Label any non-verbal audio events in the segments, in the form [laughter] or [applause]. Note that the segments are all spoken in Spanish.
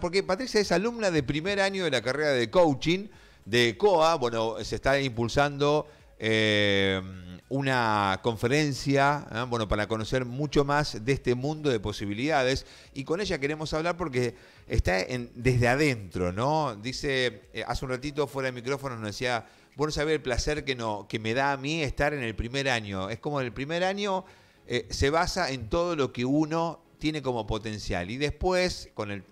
porque Patricia es alumna de primer año de la carrera de coaching de COA. Bueno, se está impulsando eh, una conferencia, ¿eh? bueno, para conocer mucho más de este mundo de posibilidades. Y con ella queremos hablar porque está desde adentro, ¿no? Dice, eh, hace un ratito fuera de micrófono nos decía, bueno, saber el placer que, no, que me da a mí estar en el primer año. Es como el primer año se basa en todo lo que uno tiene como potencial. Y después, con el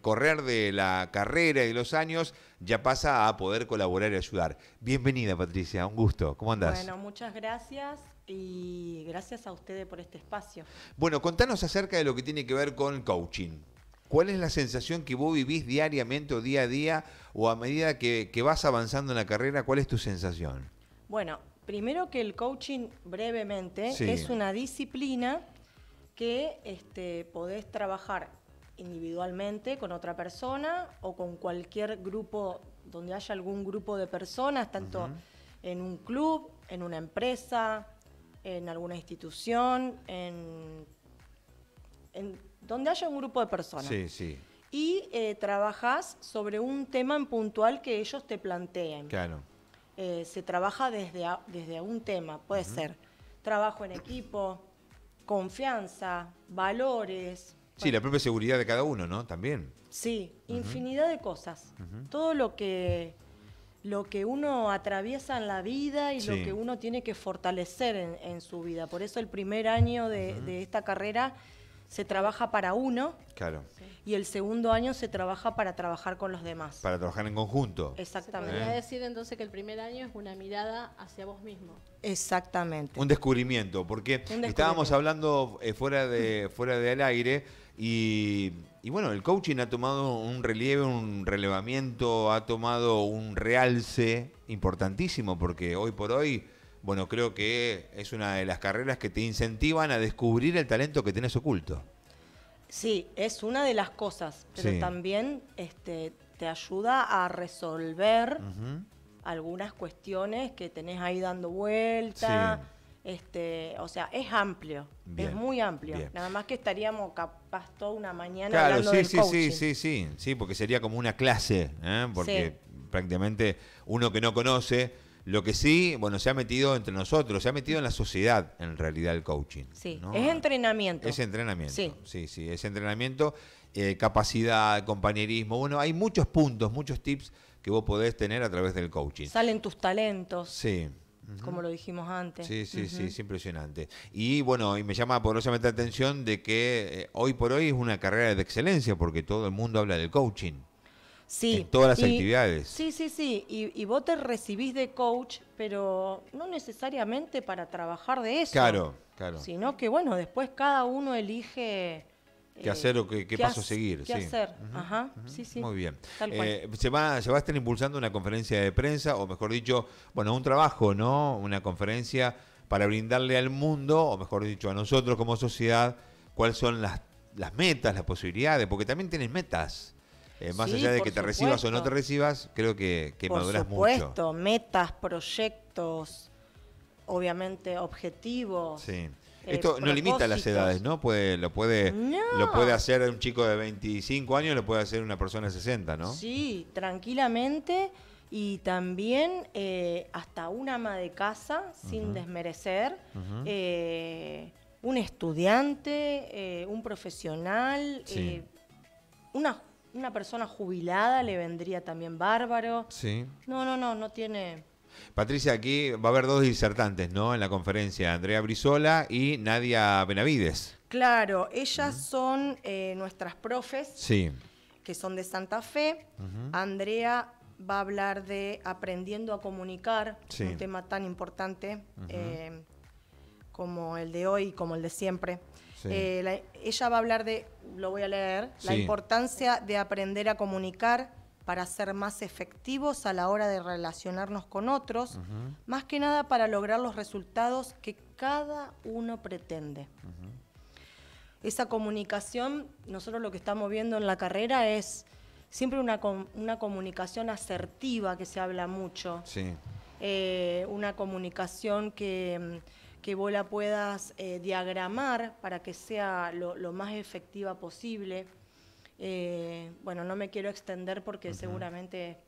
correr de la carrera y de los años, ya pasa a poder colaborar y ayudar. Bienvenida, Patricia, un gusto. ¿Cómo andás? Bueno, muchas gracias y gracias a ustedes por este espacio. Bueno, contanos acerca de lo que tiene que ver con coaching. ¿Cuál es la sensación que vos vivís diariamente o día a día o a medida que, vas avanzando en la carrera? ¿Cuál es tu sensación? Bueno, primero que el coaching brevemente es una disciplina que este, podés trabajar individualmente con otra persona o con cualquier grupo, donde haya algún grupo de personas, tanto en un club, en una empresa, en alguna institución, en, en donde haya un grupo de personas. Y eh, trabajas sobre un tema en puntual que ellos te planteen. Claro. Eh, se trabaja desde, desde un tema, puede ser trabajo en equipo, confianza, valores, Sí, la propia seguridad de cada uno, ¿no? También. Sí, infinidad de cosas. Todo lo que, lo que uno atraviesa en la vida y lo que uno tiene que fortalecer en, su vida. Por eso el primer año de, esta carrera se trabaja para uno. Claro. Y el segundo año se trabaja para trabajar con los demás. Para trabajar en conjunto. Exactamente. ¿Se podría decir entonces que el primer año es una mirada hacia vos mismo. Exactamente. Un descubrimiento, porque estábamos hablando eh, fuera de fuera del aire y, bueno, el coaching ha tomado un relieve, un relevamiento, ha tomado un realce importantísimo, porque hoy por hoy, bueno, creo que es una de las carreras que te incentivan a descubrir el talento que tenés oculto. Sí, es una de las cosas, pero también este, te ayuda a resolver algunas cuestiones que tenés ahí dando vuelta. Este, o sea, es amplio, es muy amplio. Nada más que estaríamos capaz toda una mañana claro, hablando sí, del sí, sí, sí, sí, sí, porque sería como una clase, ¿eh? porque prácticamente uno que no conoce, lo que sí, bueno, se ha metido entre nosotros, se ha metido en la sociedad, en realidad, el coaching. Sí, es entrenamiento. Es entrenamiento, sí, sí, sí es entrenamiento, eh, capacidad, compañerismo. Bueno, hay muchos puntos, muchos tips que vos podés tener a través del coaching. Salen tus talentos. Sí como lo dijimos antes. Sí, sí, sí, es impresionante. Y bueno, y me llama poderosamente la atención de que eh, hoy por hoy es una carrera de excelencia porque todo el mundo habla del coaching. Sí. En todas las actividades. Sí, sí, sí. y, vos te recibís de coach, pero no necesariamente para trabajar de eso. Claro, claro. Sino que, bueno, después cada uno elige ¿Qué eh, hacer o qué, paso seguir? ¿Qué hacer? Ajá, sí, sí. Muy bien. Eh, se, va, se va a estar impulsando una conferencia de prensa, o mejor dicho, bueno, un trabajo, ¿no? Una conferencia para brindarle al mundo, o mejor dicho, a nosotros como sociedad, cuáles son las, las metas, las posibilidades, porque también tienes metas. Eh, más allá de que te recibas o no te recibas, creo que, que por supuesto, metas, proyectos, obviamente objetivos. Sí. Esto no limita las edades, ¿no? Puede, lo, puede, lo puede hacer un chico de 25 años, lo puede hacer una persona de 60, ¿no? Sí, tranquilamente. Y también eh, hasta un ama de casa, sin desmerecer, eh, un estudiante, eh, un profesional, una, una persona jubilada le vendría también bárbaro. Sí. No, no, no, no tiene... Patricia, aquí va a haber dos disertantes, ¿no? En la conferencia, Andrea Brizola y Nadia Benavides. Claro, ellas son eh, nuestras profes, sí. que son de Santa Fe. Andrea va a hablar de aprendiendo a comunicar, un tema tan importante eh, como el de hoy y como el de siempre. Eh, ella va a hablar de, lo voy a leer, la importancia de aprender a comunicar para ser más efectivos a la hora de relacionarnos con otros, más que nada para lograr los resultados que cada uno pretende. Esa comunicación, nosotros lo que estamos viendo en la carrera es siempre una, comunicación asertiva que se habla mucho. Eh, una comunicación que, vos la puedas eh, diagramar para que sea lo más efectiva posible eh, bueno, no me quiero extender porque seguramente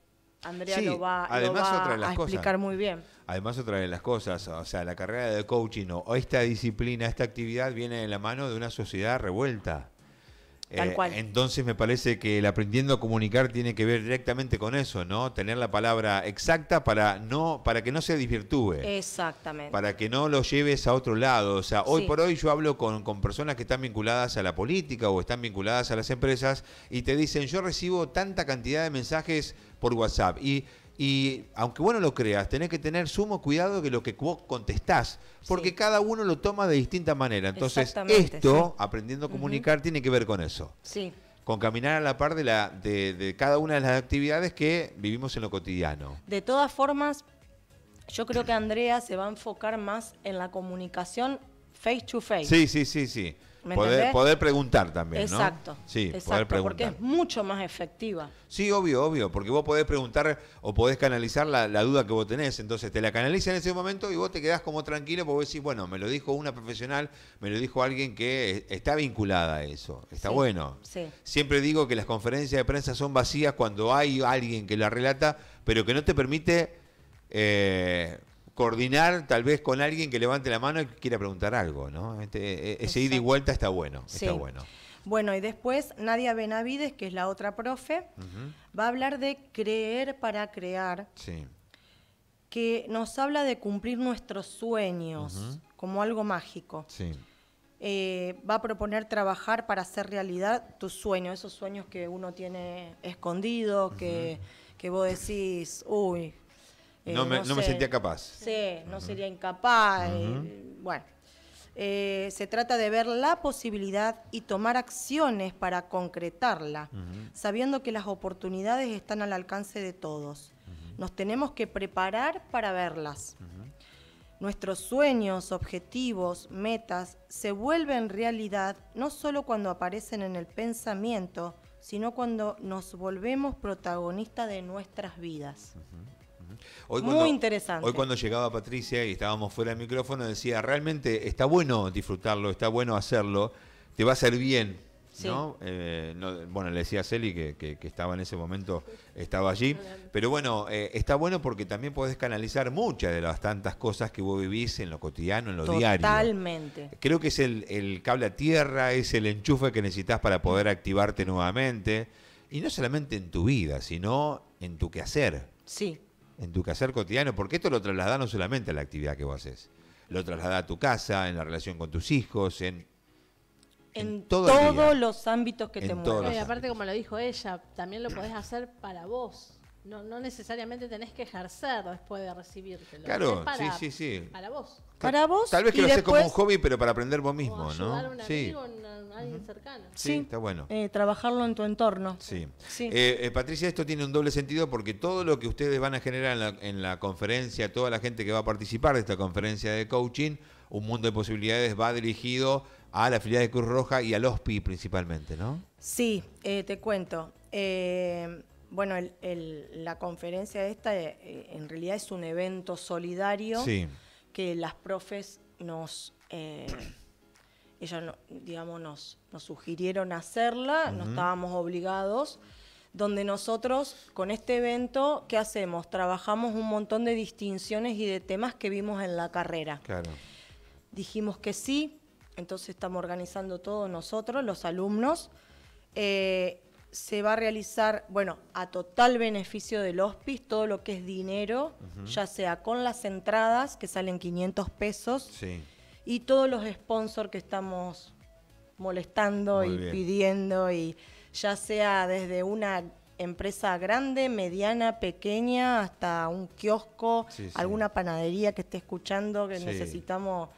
Andrea lo va, a explicar muy bien. Además, otra de las cosas, o sea, la carrera de coaching o esta disciplina, esta actividad viene de la mano de una sociedad revuelta. Eh, entonces me parece que el aprendiendo a comunicar tiene que ver directamente con eso, ¿no? Tener la palabra exacta para no para que no se desvirtúe. Exactamente. Para que no lo lleves a otro lado. O sea, hoy por hoy yo hablo con, con, personas que están vinculadas a la política o están vinculadas a las empresas y te dicen, yo recibo tanta cantidad de mensajes por WhatsApp. Y y aunque bueno lo creas, tenés que tener sumo cuidado de lo que vos contestás, porque cada uno lo toma de distinta manera. Entonces, esto, aprendiendo a comunicar, tiene que ver con eso. Sí. Con caminar a la par de, la, de cada una de las actividades que vivimos en lo cotidiano. De todas formas, yo creo que Andrea se va a enfocar más en la comunicación face to face. Sí, sí, sí, sí. Poder, preguntar también, exacto, Sí, poder preguntar. porque es mucho más efectiva. Sí, obvio, obvio, porque vos podés preguntar o podés canalizar la, duda que vos tenés, entonces te la canaliza en ese momento y vos te quedás como tranquilo porque vos decís, bueno, me lo dijo una profesional, me lo dijo alguien que está vinculada a eso, está bueno. Siempre digo que las conferencias de prensa son vacías cuando hay alguien que la relata, pero que no te permite... Eh, coordinar tal vez con alguien que levante la mano y quiera preguntar algo, ¿no? Este, e, ese ida y vuelta está bueno, bueno. Bueno, y después Nadia Benavides, que es la otra profe, va a hablar de creer para crear, sí. que nos habla de cumplir nuestros sueños como algo mágico. Sí. Eh, va a proponer trabajar para hacer realidad tus sueños, esos sueños que uno tiene escondido, que, que vos decís, uy, eh, no, me, sentía capaz. Sí, no sería incapaz. Eh, bueno, eh, se trata de ver la posibilidad y tomar acciones para concretarla, sabiendo que las oportunidades están al alcance de todos. Nos tenemos que preparar para verlas. Nuestros sueños, objetivos, metas se vuelven realidad no solo cuando aparecen en el pensamiento, sino cuando nos volvemos protagonistas de nuestras vidas. Muy interesante. Hoy cuando llegaba Patricia y estábamos fuera del micrófono, decía, realmente está bueno disfrutarlo, está bueno hacerlo, te va a hacer bien. Eh, ¿no? bueno, le decía a Celi que, estaba en ese momento, estaba allí. Pero bueno, eh, está bueno porque también podés canalizar muchas de las tantas cosas que vos vivís en lo cotidiano, en lo diario. Totalmente. Creo que es el, el, cable a tierra, es el enchufe que necesitas para poder activarte nuevamente. Y no solamente en tu vida, sino en tu quehacer. Sí en tu quehacer cotidiano, porque esto lo traslada no solamente a la actividad que vos haces, lo traslada a tu casa, en la relación con tus hijos, en... En, todos los ámbitos que te mueven. Y aparte, como lo dijo ella, también lo podés hacer para vos. No, necesariamente tenés que ejercer después de recibirte. Claro, sí, sí, sí. Para vos. Tal, para vos. Tal vez que lo haces como un hobby, pero para aprender vos mismo, ¿no? sí alguien cercano. Sí, está bueno. Eh, trabajarlo en tu entorno. Sí. Eh, eh, Patricia, esto tiene un doble sentido porque todo lo que ustedes van a generar en la, conferencia, toda la gente que va a participar de esta conferencia de coaching, un mundo de posibilidades va dirigido a la filial de Cruz Roja y los PI principalmente, ¿no? Sí, te cuento. bueno, la conferencia esta en realidad es un evento solidario que las profes nos ella, digamos, nos, sugirieron hacerla, no estábamos obligados, donde nosotros con este evento, ¿qué hacemos? Trabajamos un montón de distinciones y de temas que vimos en la carrera. Dijimos que sí, entonces estamos organizando todos nosotros, los alumnos. Eh, se va a realizar, bueno, a total beneficio del hospice, todo lo que es dinero, ya sea con las entradas, que salen 500 pesos, sí y todos los sponsors que estamos molestando y pidiendo, y ya sea desde una empresa grande, mediana, pequeña, hasta un kiosco, alguna panadería que esté escuchando, que necesitamos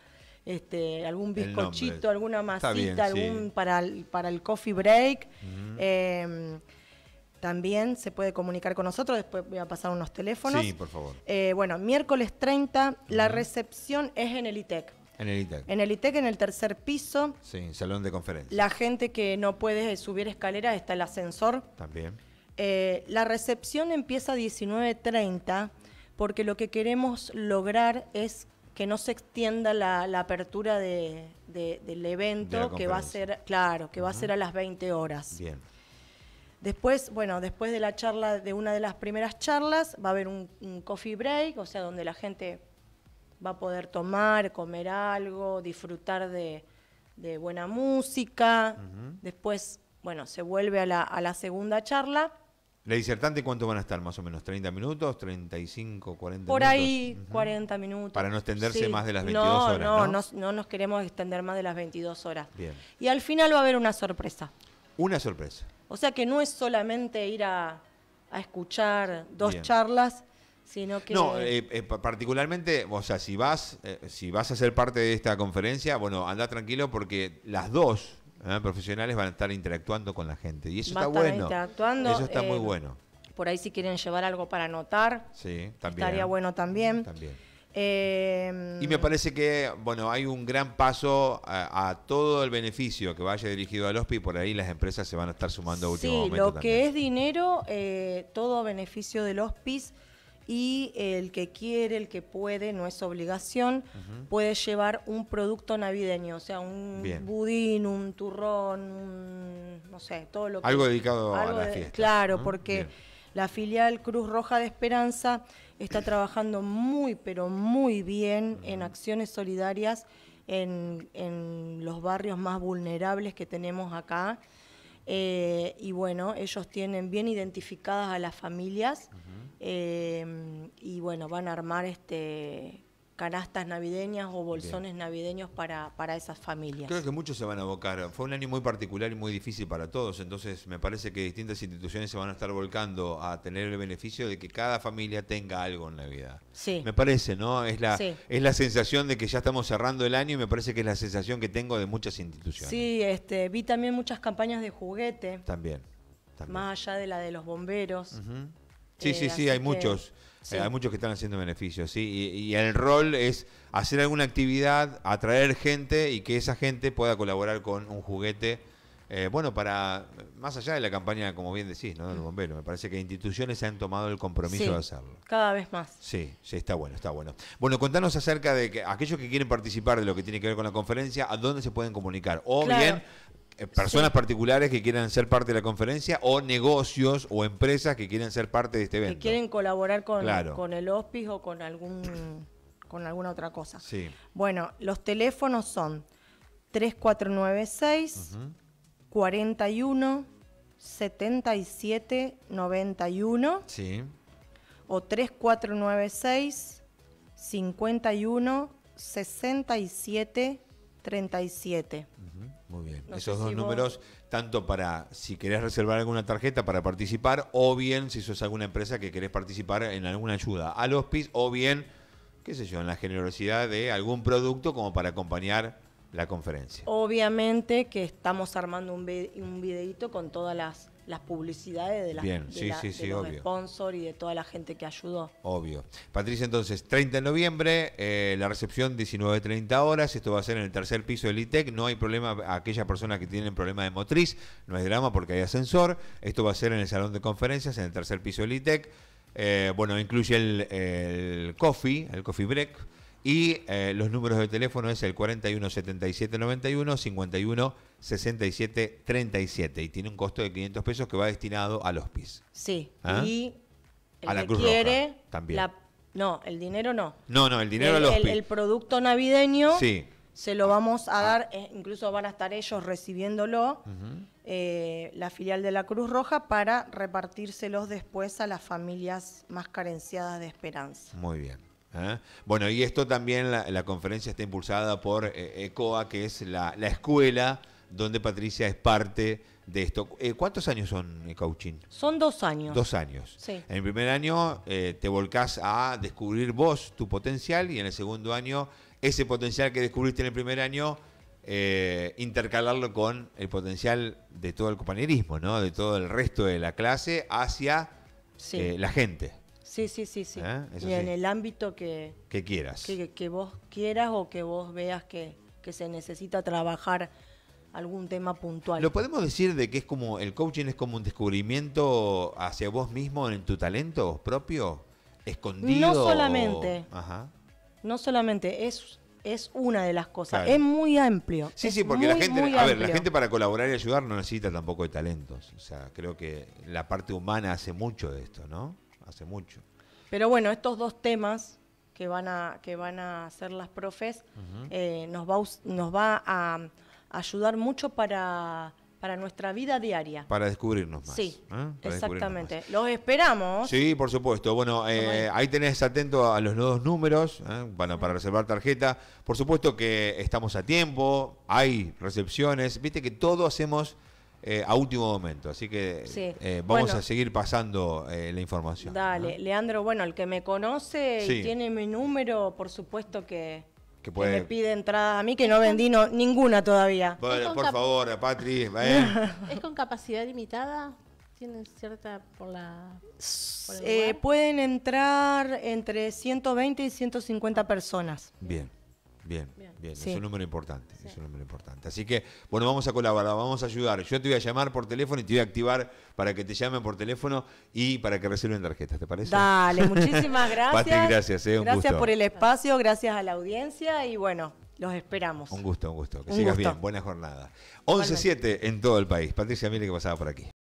este, algún bizcochito, alguna masita, algún para, el, para el coffee break. Em, también se puede comunicar con nosotros, después voy a pasar unos teléfonos. Sí, por favor. Eh, bueno, miércoles 30, la recepción es en el ITEC. En el ITEC. En el ITEC, en el tercer piso. Sí, salón de conferencia. La gente que no puede subir escaleras está el ascensor. También. Eh, la recepción empieza a 19.30 porque lo que queremos lograr es que no se extienda la, apertura del evento que va a ser, claro, que va a ser a las 20 horas. Bien. Después, bueno, después de la charla, de una de las primeras charlas, va a haber un coffee break, o sea, donde la gente va a poder tomar, comer algo, disfrutar de, buena música. Después, bueno, se vuelve a la, segunda charla. ¿La disertante cuánto van a estar? ¿Más o menos? ¿30 minutos? ¿35? ¿40 Por minutos? Por ahí, 40 minutos. Para no extenderse más de las 22 horas. No, no, no, nos queremos extender más de las 22 horas. Bien. Y al final va a haber una sorpresa. Una sorpresa. O sea que no es solamente ir a, escuchar dos charlas, no, eh, eh, particularmente, o sea, si vas, eh, si vas a ser parte de esta conferencia, bueno, anda tranquilo porque las dos profesionales van a estar interactuando con la gente. Y eso está bueno. eso está muy bueno. Por ahí si quieren llevar algo para anotar, sí, estaría bueno también. y me parece que, bueno, hay un gran paso a, todo el beneficio que vaya dirigido al los y por ahí las empresas se van a estar sumando a último sí, lo que es dinero, todo beneficio del hospice y el que quiere, el que puede, no es obligación, puede llevar un producto navideño, o sea, un budín, un turrón, no sé, todo lo que... Algo dedicado a la fiesta. Claro, porque la filial Cruz Roja de Esperanza está trabajando muy, pero muy bien en acciones solidarias en, en los barrios más vulnerables que tenemos acá. Eh, y bueno, ellos tienen bien identificadas a las familias eh, y bueno, van a armar este canastas navideñas o bolsones navideños para, para esas familias. Creo que muchos se van a abocar. Fue un año muy particular y muy difícil para todos, entonces me parece que distintas instituciones se van a estar volcando a tener el beneficio de que cada familia tenga algo en Navidad. Sí. Me parece, ¿no? Es la, es la sensación de que ya estamos cerrando el año y me parece que es la sensación que tengo de muchas instituciones. Sí, este, vi también muchas campañas de juguete. También. Más allá de la de los bomberos. Sí, sí, eh, sí, hay muchos. Eh, hay muchos que están haciendo beneficios, ¿sí? Y, el rol es hacer alguna actividad, atraer gente y que esa gente pueda colaborar con un juguete. Eh, bueno, para más allá de la campaña, como bien decís, ¿no? Del bombero, me parece que instituciones han tomado el compromiso de hacerlo. Cada vez más. Sí, sí, está bueno, está bueno. Bueno, contanos acerca de que aquellos que quieren participar de lo que tiene que ver con la conferencia, a dónde se pueden comunicar. O bien eh, personas particulares que quieran ser parte de la conferencia o negocios o empresas que quieran ser parte de este evento. Que quieren colaborar con, con el hospice o con, algún, [coughs] con alguna otra cosa. Sí. Bueno, los teléfonos son 3496 uh 41 77 91 sí. o 3496 51 67 37. Muy bien. Esos dos números, tanto para si querés reservar alguna tarjeta para participar, o bien si sos alguna empresa que querés participar en alguna ayuda al hospice, o bien, qué sé yo, en la generosidad de algún producto como para acompañar la conferencia. Obviamente que estamos armando un, un videito con todas las, las publicidades de, de los sponsor y de toda la gente que ayudó. Obvio. Patricia, entonces, 30 de noviembre, eh, la recepción 19.30 horas, esto va a ser en el tercer piso del ITEC, no hay problema aquellas personas que tienen problemas de motriz, no hay drama porque hay ascensor, esto va a ser en el salón de conferencias, en el tercer piso del ITEC. Eh, bueno, incluye el, el coffee, el coffee break y eh, los números de teléfono es el 41 77 51 67 37 y tiene un costo de 500 pesos que va destinado a los PIS. Sí. ¿Ah? Y el a la Cruz Roja, también. no, el dinero no. No, no, el dinero el, El, producto navideño. Sí se lo vamos a ah. dar, eh, incluso van a estar ellos recibiéndolo, eh, la filial de la Cruz Roja, para repartírselos después a las familias más carenciadas de esperanza. Muy bien. ¿eh? Bueno, y esto también, la, conferencia está impulsada por eh, ECOA, que es la, escuela donde Patricia es parte de esto. Eh, ¿Cuántos años son, Cauchín? Son dos años. Dos años. En el primer año te volcás a descubrir vos tu potencial y en el segundo año ese potencial que descubriste en el primer año intercalarlo con el potencial de todo el compañerismo, ¿no? De todo el resto de la clase hacia la gente. Sí, sí, sí, sí. ¿Eh? Y en el ámbito que, que quieras. Que, vos quieras o que vos veas que, se necesita trabajar algún tema puntual. ¿Lo podemos decir de que es como el coaching es como un descubrimiento hacia vos mismo en tu talento propio? Escondido. No solamente. No solamente, es es una de las cosas. Es muy amplio. Sí, sí, porque la gente, a ver, la gente para colaborar y ayudar no necesita tampoco de talentos. O sea, creo que la parte humana hace mucho de esto, ¿no? hace mucho. Pero bueno, estos dos temas que van a, que van a hacer las profes nos va, eh, nos va a, ayudar mucho para nuestra vida diaria. Para descubrirnos más. Sí, ¿eh? exactamente. Los esperamos. Sí, por supuesto. Bueno, eh, ahí tenés atento a los nuevos números, para reservar tarjeta. Por supuesto que estamos a tiempo, hay recepciones. Viste que todo hacemos eh, a último momento. Así que eh, vamos a seguir pasando eh, la información. Dale, Leandro, bueno, el que me conoce y tiene mi número, por supuesto que, me pide entrada a mí, que no vendí ninguna todavía. por favor, Patri. [laughs] ¿Es con capacidad limitada? ¿Tienen cierta por la.? pueden entrar entre 120 y 150 personas. Bien. Bien, bien, es un número importante, es un número importante. Así que, bueno, vamos a colaborar, vamos a ayudar. Yo te voy a llamar por teléfono y te voy a activar para que te llamen por teléfono y para que reciban tarjetas, ¿te parece? Dale, [laughs] muchísimas gracias. gracias, eh, Gracias por el espacio, gracias a la audiencia y bueno, los esperamos. Un gusto, un gusto. Que sigas bien, buena jornada. 11.7 en todo el país. Patricia, mire que pasaba por aquí.